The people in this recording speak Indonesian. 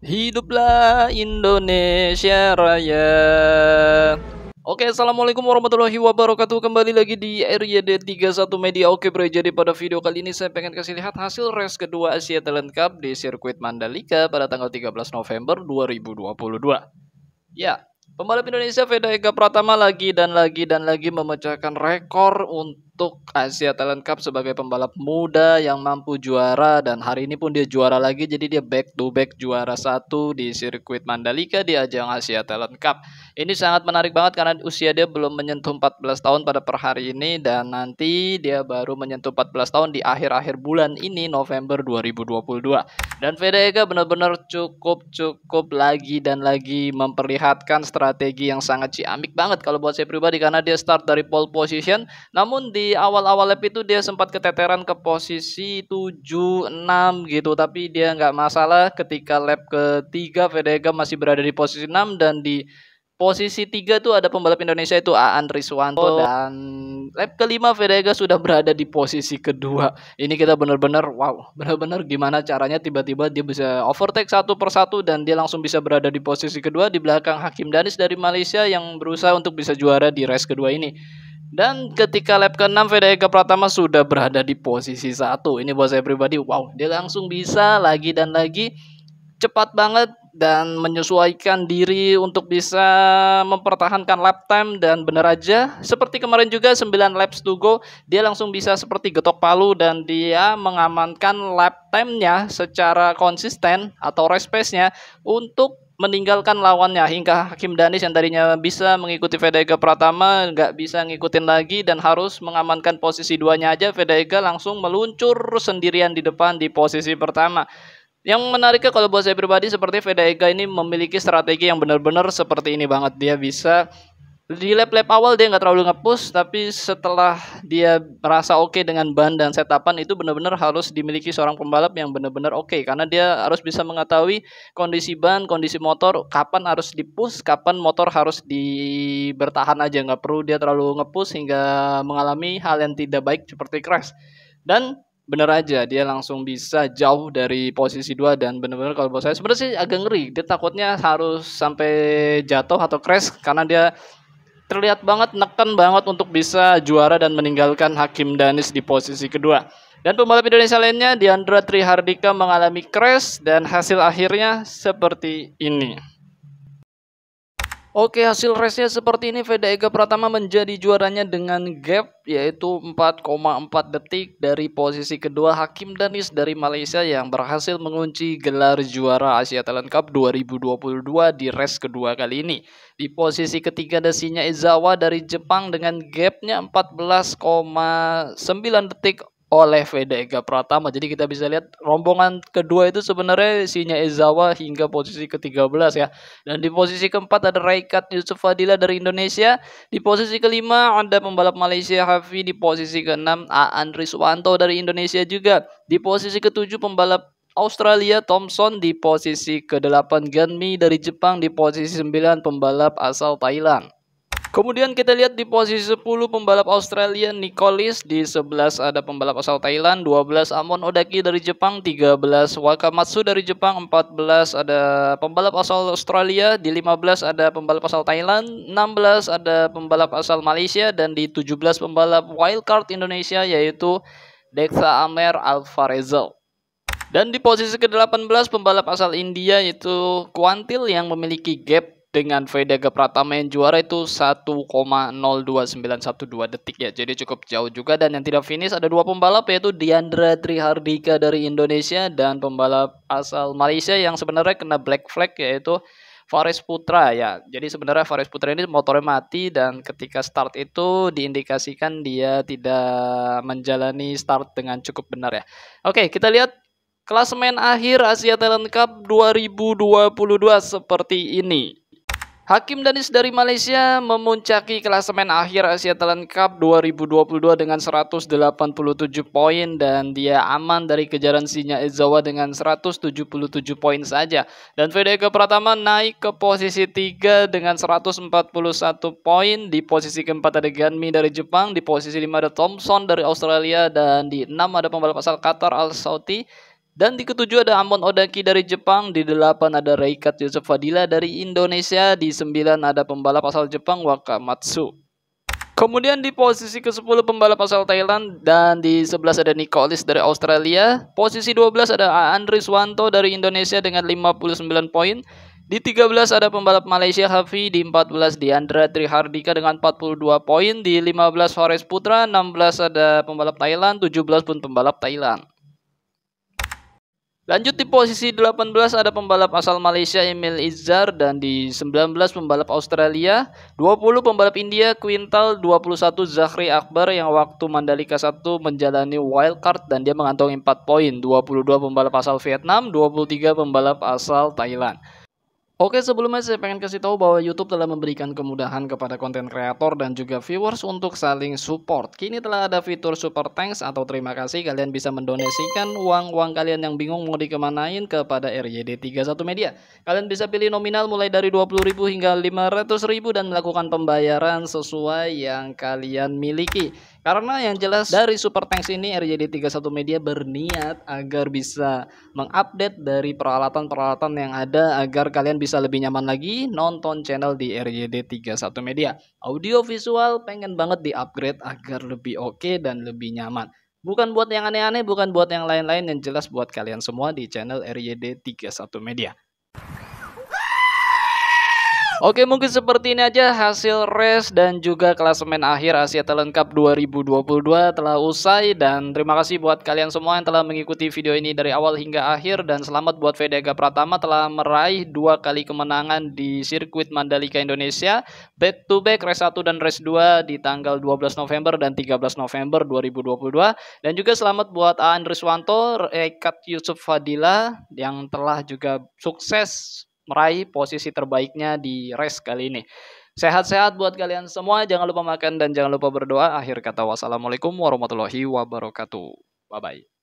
Hiduplah Indonesia Raya Oke, Assalamualaikum warahmatullahi wabarakatuh Kembali lagi di RYD 31 Media Oke bro, jadi pada video kali ini saya pengen kasih lihat hasil race kedua Asia Talent Cup di sirkuit Mandalika pada tanggal 13 November 2022 Ya, pembalap Indonesia Veda Ega Pratama lagi dan lagi dan lagi memecahkan rekor untuk untuk Asia Talent Cup sebagai pembalap muda yang mampu juara dan hari ini pun dia juara lagi jadi dia back to back juara satu di sirkuit Mandalika di ajang Asia Talent Cup. Ini sangat menarik banget karena usia dia belum menyentuh 14 tahun pada per hari ini dan nanti dia baru menyentuh 14 tahun di akhir-akhir bulan ini November 2022. Dan Fedega benar-benar cukup-cukup lagi dan lagi memperlihatkan strategi yang sangat ciamik banget kalau buat saya pribadi karena dia start dari pole position namun di di awal-awal lap itu dia sempat keteteran ke posisi 7, 6 gitu tapi dia nggak masalah ketika lap ketiga Vedega masih berada di posisi 6 dan di posisi 3 tuh ada pembalap Indonesia itu Aan Riswanto oh. dan lap kelima Vedega sudah berada di posisi kedua ini kita bener-bener wow bener-bener gimana caranya tiba-tiba dia bisa overtake satu persatu dan dia langsung bisa berada di posisi kedua di belakang Hakim Danis dari Malaysia yang berusaha untuk bisa juara di race kedua ini dan ketika lap ke-6 Fede Ega Pratama sudah berada di posisi 1 Ini buat saya pribadi, wow, dia langsung bisa lagi dan lagi cepat banget dan menyesuaikan diri untuk bisa mempertahankan lap time dan benar aja seperti kemarin juga 9 laps to go dia langsung bisa seperti getok palu dan dia mengamankan lap time-nya secara konsisten atau race pace-nya untuk meninggalkan lawannya hingga Hakim Danis yang tadinya bisa mengikuti Fedega Pratama nggak bisa ngikutin lagi dan harus mengamankan posisi duanya aja Fedega langsung meluncur sendirian di depan di posisi pertama yang menariknya kalau buat saya pribadi seperti Fedega ini memiliki strategi yang benar-benar seperti ini banget dia bisa di lap-lap awal dia nggak terlalu ngepus tapi setelah dia merasa oke okay dengan ban dan setapan itu benar-benar harus dimiliki seorang pembalap yang benar-benar oke okay, karena dia harus bisa mengetahui kondisi ban kondisi motor kapan harus dipus kapan motor harus di bertahan aja nggak perlu dia terlalu ngepus hingga mengalami hal yang tidak baik seperti crash dan bener aja dia langsung bisa jauh dari posisi dua dan bener-bener kalau buat saya sebenarnya sih agak ngeri dia takutnya harus sampai jatuh atau crash karena dia terlihat banget neken banget untuk bisa juara dan meninggalkan Hakim Danis di posisi kedua. Dan pembalap Indonesia lainnya Diandra Trihardika mengalami crash dan hasil akhirnya seperti ini. Oke hasil race-nya seperti ini Veda Ega Pratama menjadi juaranya dengan gap yaitu 4,4 detik dari posisi kedua Hakim Danis dari Malaysia yang berhasil mengunci gelar juara Asia Talent Cup 2022 di race kedua kali ini. Di posisi ketiga ada sinya Izawa dari Jepang dengan gapnya 14,9 detik oleh Veda Ega Pratama. Jadi kita bisa lihat rombongan kedua itu sebenarnya isinya Ezawa hingga posisi ke-13 ya. Dan di posisi keempat ada Raikat Yusuf Fadila dari Indonesia. Di posisi kelima ada pembalap Malaysia Hafi. Di posisi keenam Andri Riswanto dari Indonesia juga. Di posisi ketujuh pembalap Australia Thompson di posisi ke-8 Ganmi dari Jepang di posisi 9 pembalap asal Thailand. Kemudian kita lihat di posisi 10 pembalap Australia Nicholas di 11 ada pembalap asal Thailand, 12 Amon Odaki dari Jepang, 13 Wakamatsu dari Jepang, 14 ada pembalap asal Australia, di 15 ada pembalap asal Thailand, 16 ada pembalap asal Malaysia dan di 17 pembalap wildcard Indonesia yaitu Dexa Amer Alvarezel. Dan di posisi ke-18 pembalap asal India yaitu Quantil yang memiliki gap dengan Vega Pratama yang juara itu 1,02912 detik ya. Jadi cukup jauh juga dan yang tidak finish ada dua pembalap yaitu Diandra Trihardika dari Indonesia dan pembalap asal Malaysia yang sebenarnya kena black flag yaitu Faris Putra ya. Jadi sebenarnya Faris Putra ini motornya mati dan ketika start itu diindikasikan dia tidak menjalani start dengan cukup benar ya. Oke, kita lihat klasemen akhir Asia Talent Cup 2022 seperti ini. Hakim Danis dari Malaysia memuncaki klasemen akhir Asia Talent Cup 2022 dengan 187 poin dan dia aman dari kejaran Sinya Ezawa dengan 177 poin saja. Dan Fedeke Pratama naik ke posisi 3 dengan 141 poin. Di posisi keempat ada Ganmi dari Jepang, di posisi 5 ada Thompson dari Australia dan di 6 ada pembalap asal Qatar Al sauti dan di ketujuh ada Amon Odaki dari Jepang, di delapan ada Reikat Yusuf Fadila dari Indonesia, di sembilan ada pembalap asal Jepang Wakamatsu. Kemudian di posisi ke-10 pembalap asal Thailand dan di 11 ada Nicolis dari Australia. Posisi 12 ada Andri Swanto dari Indonesia dengan 59 poin. Di 13 ada pembalap Malaysia Hafi, di 14 Diandra Trihardika dengan 42 poin, di 15 Forest Putra, 16 ada pembalap Thailand, 17 pun pembalap Thailand. Lanjut di posisi 18 ada pembalap asal Malaysia Emil Izzar dan di 19 pembalap Australia, 20 pembalap India Quintal, 21 Zakri Akbar yang waktu Mandalika 1 menjalani wild card dan dia mengantongi 4 poin, 22 pembalap asal Vietnam, 23 pembalap asal Thailand. Oke sebelumnya saya pengen kasih tahu bahwa YouTube telah memberikan kemudahan kepada konten kreator dan juga viewers untuk saling support. Kini telah ada fitur super thanks atau terima kasih kalian bisa mendonasikan uang-uang kalian yang bingung mau dikemanain kepada RYD31 Media. Kalian bisa pilih nominal mulai dari 20.000 hingga 500.000 dan melakukan pembayaran sesuai yang kalian miliki. Karena yang jelas dari Super Tanks ini RJD31 Media berniat agar bisa mengupdate dari peralatan-peralatan yang ada agar kalian bisa lebih nyaman lagi nonton channel di RJD31 Media. Audio visual pengen banget di-upgrade agar lebih oke okay dan lebih nyaman. Bukan buat yang aneh-aneh, bukan buat yang lain-lain yang jelas buat kalian semua di channel RJD 31 Media. Oke mungkin seperti ini aja hasil race dan juga klasemen akhir Asia Talent Cup 2022 telah usai dan terima kasih buat kalian semua yang telah mengikuti video ini dari awal hingga akhir dan selamat buat Vedega Pratama telah meraih dua kali kemenangan di sirkuit Mandalika Indonesia back to back race 1 dan race 2 di tanggal 12 November dan 13 November 2022 dan juga selamat buat Andri Swanto, Rekat Yusuf Fadila yang telah juga sukses meraih posisi terbaiknya di race kali ini. Sehat-sehat buat kalian semua, jangan lupa makan dan jangan lupa berdoa. Akhir kata wassalamualaikum warahmatullahi wabarakatuh. Bye-bye.